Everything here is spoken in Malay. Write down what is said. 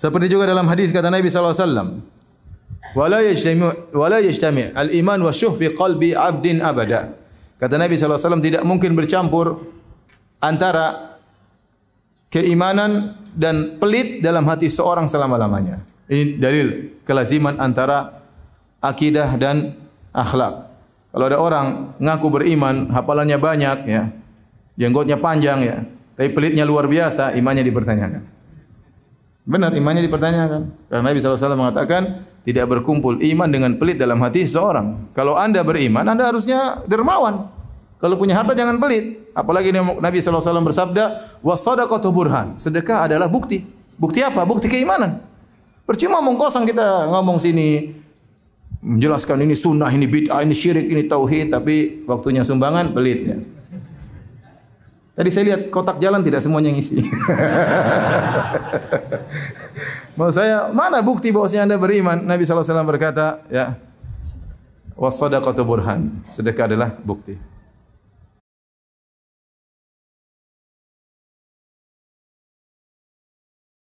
Seperti juga dalam hadis kata Nabi SAW. Wala yajtami, wala yajtami al-iman wa syuh fi qalbi abdin abada. Kata Nabi SAW tidak mungkin bercampur antara keimanan dan pelit dalam hati seorang selama-lamanya. Ini dalil kelaziman antara akidah dan akhlak. Kalau ada orang ngaku beriman, hafalannya banyak, ya, jenggotnya panjang, ya, tapi pelitnya luar biasa, imannya dipertanyakan. Benar imannya dipertanyakan. Karena Nabi Wasallam mengatakan tidak berkumpul iman dengan pelit dalam hati seorang. Kalau anda beriman, anda harusnya dermawan. Kalau punya harta jangan pelit. Apalagi Nabi Sallallahu Alaihi Wasallam bersabda, wasodakotu burhan. Sedekah adalah bukti. Bukti apa? Bukti keimanan. Percuma ngomong kosong kita ngomong sini menjelaskan ini sunnah, ini bid'ah, ini syirik, ini tauhid, tapi waktunya sumbangan pelit. Ya. Tadi saya lihat kotak jalan tidak semuanya yang isi. Maksud saya, mana bukti bahwasanya Anda beriman? Nabi SAW berkata, ya. wasoda kotuburhan. Sedekah adalah bukti.